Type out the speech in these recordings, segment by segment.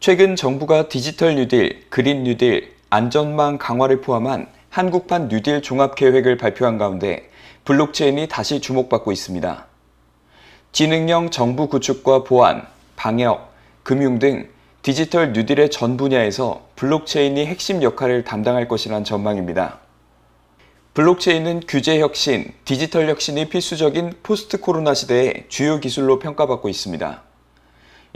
최근 정부가 디지털 뉴딜, 그린 뉴딜, 안전망 강화를 포함한 한국판 뉴딜 종합계획을 발표한 가운데 블록체인이 다시 주목받고 있습니다. 지능형 정부 구축과 보안, 방역, 금융 등 디지털 뉴딜의 전 분야에서 블록체인이 핵심 역할을 담당할 것이란 전망입니다. 블록체인은 규제 혁신, 디지털 혁신이 필수적인 포스트 코로나 시대의 주요 기술로 평가받고 있습니다.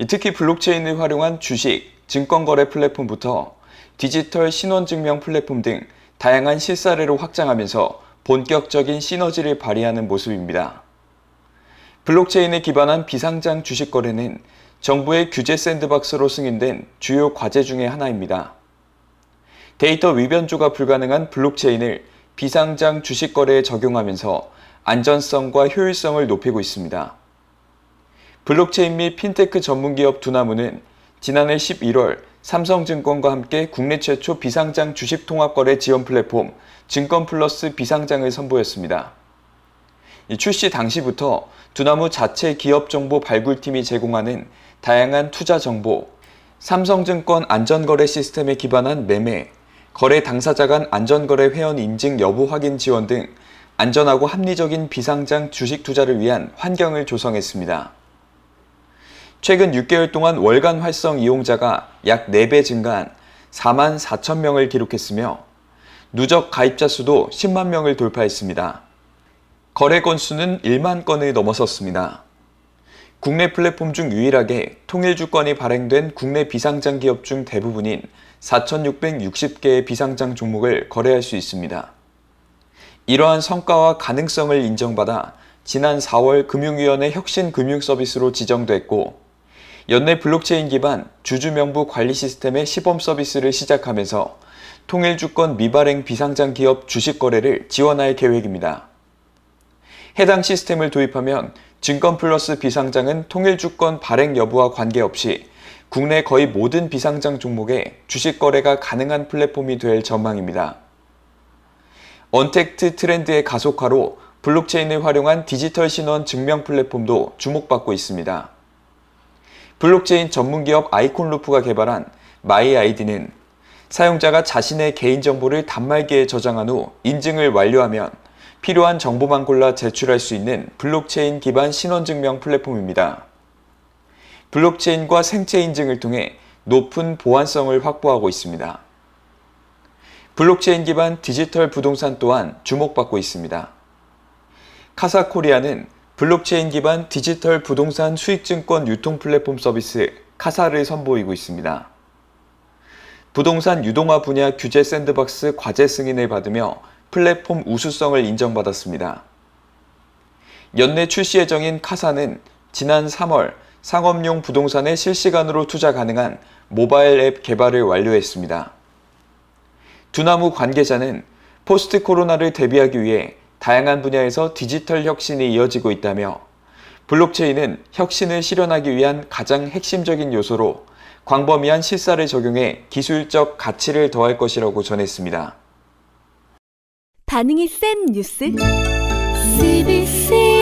특히 블록체인을 활용한 주식, 증권거래 플랫폼부터 디지털 신원증명 플랫폼 등 다양한 실사례로 확장하면서 본격적인 시너지를 발휘하는 모습입니다. 블록체인에 기반한 비상장 주식 거래는 정부의 규제 샌드박스로 승인된 주요 과제 중의 하나입니다. 데이터 위변조가 불가능한 블록체인을 비상장 주식 거래에 적용하면서 안전성과 효율성을 높이고 있습니다. 블록체인 및 핀테크 전문기업 두나무는 지난해 11월 삼성증권과 함께 국내 최초 비상장 주식 통합거래 지원 플랫폼 증권플러스 비상장을 선보였습니다. 출시 당시부터 두나무 자체 기업 정보 발굴팀이 제공하는 다양한 투자 정보, 삼성증권 안전거래 시스템에 기반한 매매, 거래 당사자 간 안전거래 회원 인증 여부 확인 지원 등 안전하고 합리적인 비상장 주식 투자를 위한 환경을 조성했습니다. 최근 6개월 동안 월간 활성 이용자가 약 4배 증가한 4만 4천 명을 기록했으며 누적 가입자 수도 10만 명을 돌파했습니다. 거래 건수는 1만 건을 넘어섰습니다. 국내 플랫폼 중 유일하게 통일 주권이 발행된 국내 비상장 기업 중 대부분인 4,660개의 비상장 종목을 거래할 수 있습니다. 이러한 성과와 가능성을 인정받아 지난 4월 금융위원회 혁신금융서비스로 지정됐고 연내 블록체인 기반 주주명부 관리 시스템의 시범 서비스를 시작하면서 통일주권 미발행 비상장 기업 주식 거래를 지원할 계획입니다. 해당 시스템을 도입하면 증권 플러스 비상장은 통일주권 발행 여부와 관계없이 국내 거의 모든 비상장 종목에 주식 거래가 가능한 플랫폼이 될 전망입니다. 언택트 트렌드의 가속화로 블록체인을 활용한 디지털 신원 증명 플랫폼도 주목받고 있습니다. 블록체인 전문기업 아이콘루프가 개발한 마이아이디는 사용자가 자신의 개인정보를 단말기에 저장한 후 인증을 완료하면 필요한 정보만 골라 제출할 수 있는 블록체인 기반 신원증명 플랫폼입니다. 블록체인과 생체 인증을 통해 높은 보안성을 확보하고 있습니다. 블록체인 기반 디지털 부동산 또한 주목받고 있습니다. 카사코리아는 블록체인 기반 디지털 부동산 수익증권 유통 플랫폼 서비스 카사를 선보이고 있습니다. 부동산 유동화 분야 규제 샌드박스 과제 승인을 받으며 플랫폼 우수성을 인정받았습니다. 연내 출시 예정인 카사는 지난 3월 상업용 부동산에 실시간으로 투자 가능한 모바일 앱 개발을 완료했습니다. 두나무 관계자는 포스트 코로나를 대비하기 위해 다양한 분야에서 디지털 혁신이 이어지고 있다며 블록체인은 혁신을 실현하기 위한 가장 핵심적인 요소로 광범위한 실사를 적용해 기술적 가치를 더할 것이라고 전했습니다. 반응이 센 뉴스 CBC